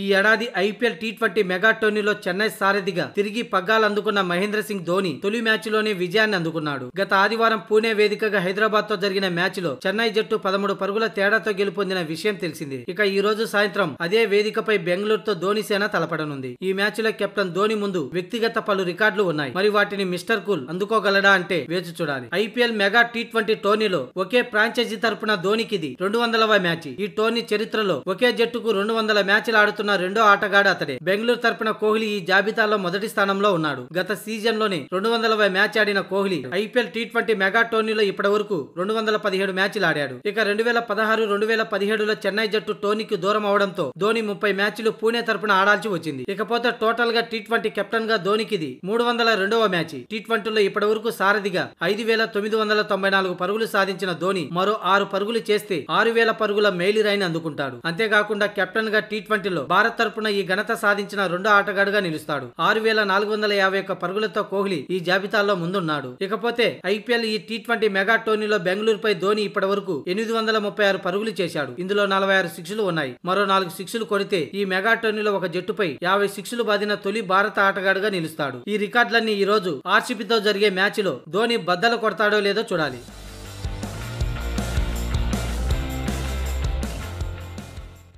ఈ ఏడాది IPL T twenty mega టోర్నీలో చెన్నై సారథిగా తిరిగి పగ్గాలు అందుకున్న మహేంద్ర సింగ్ ధోని తొలి మ్యాచ్ లోనే విజయాన్ని అందుకున్నాడు గత ఆదివారం పూణే వేదికగా హైదరాబాద్ తో జరిగిన మ్యాచ్ లో చెన్నై జట్టు పదమూడు పరుగుల తేడాతో గెలుపొందిన విషయం తెలిసింది ఇక ఈ రోజు సాయంత్రం అదే వేదికపై బెంగళూరుతో ధోని సేన తలపడనుంది ఈ మ్యాచ్ లో కెప్టెన్ ధోని ముందు వ్యక్తిగత పలు రికార్డులు ఉన్నాయి మరి వాటిని మిస్టర్ కూల్ అందుకోగలడా అంటే వేచి చూడాలి ఐపీఎల్ మెగా టీ ట్వంటీ టోర్నీలో ఒకే ఫ్రాంచైజీ తరపున ధోనికి ఇది రెండు వందల మ్యాచ్ ఈ టోర్నీ చరిత్రలో ఒకే జట్టుకు రెండు వందల మ్యాచ్లు ఆడుతూ ఆడుతున్న రెండో ఆటగాడు అతడే బెంగళూరు తరపున కోహ్లీ ఈ జాబితాలో మొదటి స్థానంలో ఉన్నాడు గత సీజన్ లోనే రెండు వందల మ్యాచ్ ఆడిన Kohli IPL T twenty mega టోర్నీలో ఇప్పటి వరకు రెండు వందల పదిహేడు మ్యాచ్లు ఆడాడు ఇక రెండు వేల పదహారు రెండు వేల పదిహేడులో చెన్నై జట్టు టోనీకి దూరం అవడంతో ధోని ముప్పై మ్యాచ్లు పూణే తరపున ఆడాల్సి వచ్చింది ఇకపోతే టోటల్ గా టీ ట్వంటీ కెప్టెన్ గా ధోనికిది మూడు వందల రెండవ మ్యాచ్ టీ ట్వంటీలో ఇప్పటి వరకు సారథిగా ఐదు వేల తొమ్మిది వందల తొంభై నాలుగు పరుగులు సాధించిన ధోని మరో ఆరు పరుగులు చేస్తే ఆరు వేల పరుగుల మేలిరైని అందుకుంటాడు అంతేకాకుండా కెప్టెన్ గా టీ ట్వంటీలో భారత్ తరపున ఈ ఘనత సాధించిన రెండో ఆటగాడుగా నిలుస్తాడు ఆరు వేల నాలుగు వందల యాభై ఒక్క పరుగులతో కోహ్లీ ఈ జాబితాలో ముందున్నాడు ఇకపోతే ఐపీఎల్ ఈ టీ ట్వంటీ మెగా టోర్నీలో బెంగళూరుపై ధోని ఇప్పటి వరకు ఎనిమిది వందల ముప్పై ఆరు పరుగులు చేశాడు ఇందులో నలభై ఆరు సిక్స్లు ఉన్నాయి మరో నాలుగు సిక్స్లు కొడితే ఈ మెగా టోర్నీలో ఒక జట్టుపై యాభై సిక్స్లు బాదిన తొలి భారత ఆటగాడుగా నిలుస్తాడు ఈ రికార్డులన్నీ ఈ రోజు ఆర్సీపీతో జరిగే మ్యాచ్లో ధోని బద్దలు కొడతాడో లేదో చూడాలి